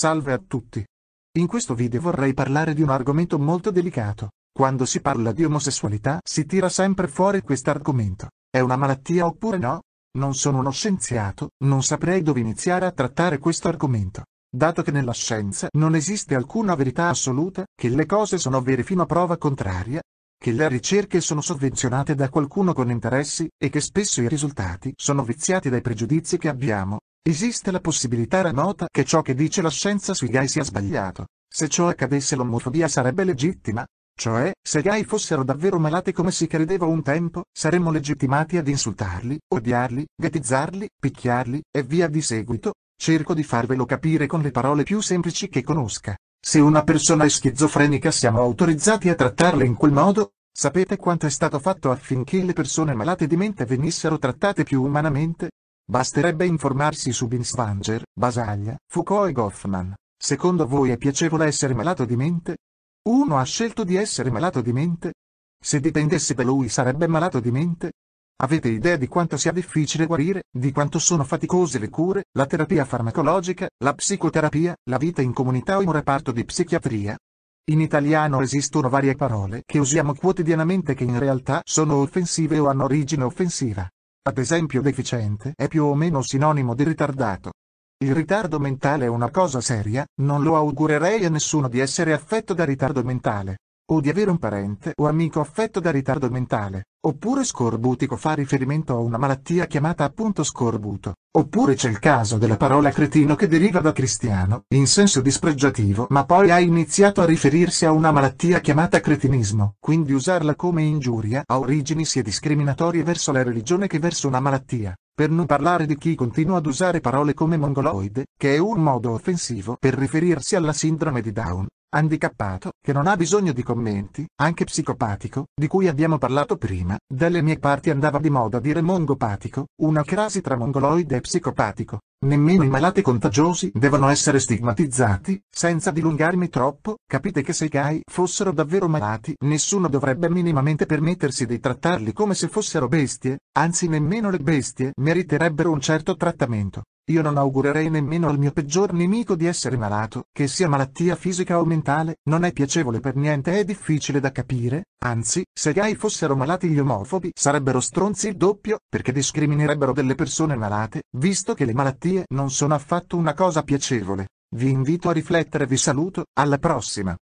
Salve a tutti! In questo video vorrei parlare di un argomento molto delicato. Quando si parla di omosessualità si tira sempre fuori questo argomento. È una malattia oppure no? Non sono uno scienziato, non saprei dove iniziare a trattare questo argomento. Dato che nella scienza non esiste alcuna verità assoluta, che le cose sono vere fino a prova contraria, che le ricerche sono sovvenzionate da qualcuno con interessi e che spesso i risultati sono viziati dai pregiudizi che abbiamo, Esiste la possibilità remota che ciò che dice la scienza sui gay sia sbagliato. Se ciò accadesse l'omofobia sarebbe legittima, cioè, se i gay fossero davvero malati come si credeva un tempo, saremmo legittimati ad insultarli, odiarli, ghettizzarli, picchiarli, e via di seguito. Cerco di farvelo capire con le parole più semplici che conosca. Se una persona è schizofrenica siamo autorizzati a trattarla in quel modo. Sapete quanto è stato fatto affinché le persone malate di mente venissero trattate più umanamente? Basterebbe informarsi su Binswanger, Basaglia, Foucault e Goffman. Secondo voi è piacevole essere malato di mente? Uno ha scelto di essere malato di mente? Se dipendesse da lui sarebbe malato di mente? Avete idea di quanto sia difficile guarire, di quanto sono faticose le cure, la terapia farmacologica, la psicoterapia, la vita in comunità o in un reparto di psichiatria? In italiano esistono varie parole che usiamo quotidianamente che in realtà sono offensive o hanno origine offensiva. Ad esempio deficiente è più o meno sinonimo di ritardato. Il ritardo mentale è una cosa seria, non lo augurerei a nessuno di essere affetto da ritardo mentale o di avere un parente o amico affetto da ritardo mentale, oppure scorbutico fa riferimento a una malattia chiamata appunto scorbuto, oppure c'è il caso della parola cretino che deriva da cristiano, in senso dispregiativo ma poi ha iniziato a riferirsi a una malattia chiamata cretinismo, quindi usarla come ingiuria ha origini sia discriminatorie verso la religione che verso una malattia per non parlare di chi continua ad usare parole come mongoloide, che è un modo offensivo per riferirsi alla sindrome di Down, handicappato, che non ha bisogno di commenti, anche psicopatico, di cui abbiamo parlato prima, dalle mie parti andava di moda dire mongopatico, una crasi tra mongoloide e psicopatico. Nemmeno i malati contagiosi devono essere stigmatizzati, senza dilungarmi troppo, capite che se i gay fossero davvero malati nessuno dovrebbe minimamente permettersi di trattarli come se fossero bestie, anzi nemmeno le bestie meriterebbero un certo trattamento. Io non augurerei nemmeno al mio peggior nemico di essere malato, che sia malattia fisica o mentale, non è piacevole per niente è difficile da capire, anzi, se gay fossero malati gli omofobi sarebbero stronzi il doppio, perché discriminerebbero delle persone malate, visto che le malattie non sono affatto una cosa piacevole. Vi invito a riflettere, vi saluto, alla prossima.